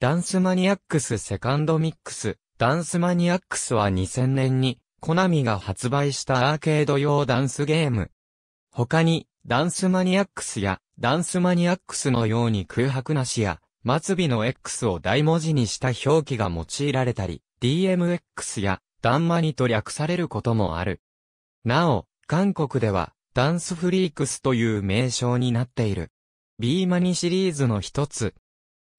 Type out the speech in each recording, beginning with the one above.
ダンスマニアックスセカンドミックス。ダンスマニアックスは2000年に、コナミが発売したアーケード用ダンスゲーム。他に、ダンスマニアックスや、ダンスマニアックスのように空白なしや、末尾の X を大文字にした表記が用いられたり、DMX や、ダンマニと略されることもある。なお、韓国では、ダンスフリークスという名称になっている。B マニシリーズの一つ、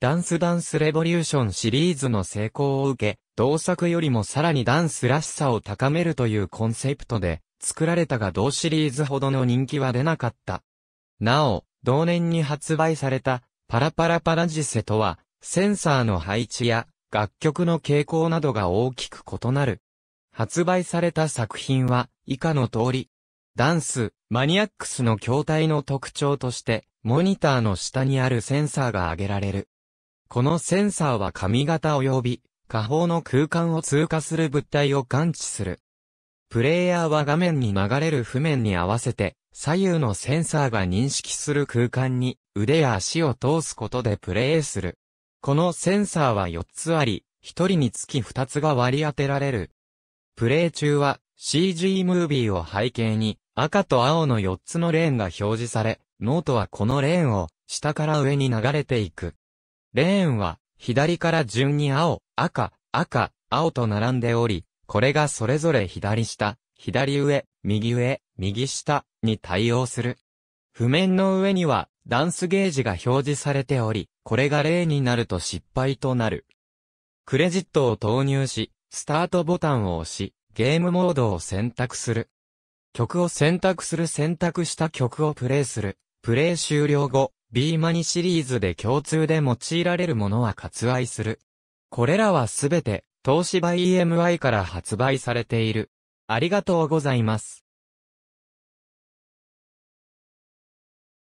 ダンスダンスレボリューションシリーズの成功を受け、同作よりもさらにダンスらしさを高めるというコンセプトで作られたが同シリーズほどの人気は出なかった。なお、同年に発売されたパラパラパラジセとは、センサーの配置や楽曲の傾向などが大きく異なる。発売された作品は以下の通り、ダンス、マニアックスの筐体の特徴として、モニターの下にあるセンサーが挙げられる。このセンサーは髪型及び下方の空間を通過する物体を感知する。プレイヤーは画面に流れる譜面に合わせて、左右のセンサーが認識する空間に腕や足を通すことでプレイする。このセンサーは4つあり、1人につき2つが割り当てられる。プレイ中は CG ムービーを背景に赤と青の4つのレーンが表示され、ノートはこのレーンを下から上に流れていく。レーンは、左から順に青、赤、赤、青と並んでおり、これがそれぞれ左下、左上、右上、右下に対応する。譜面の上には、ダンスゲージが表示されており、これが例になると失敗となる。クレジットを投入し、スタートボタンを押し、ゲームモードを選択する。曲を選択する選択した曲をプレイする。プレイ終了後、ビーマニシリーズで共通で用いられるものは割愛する。これらはすべて、東芝 EMI から発売されている。ありがとうございます。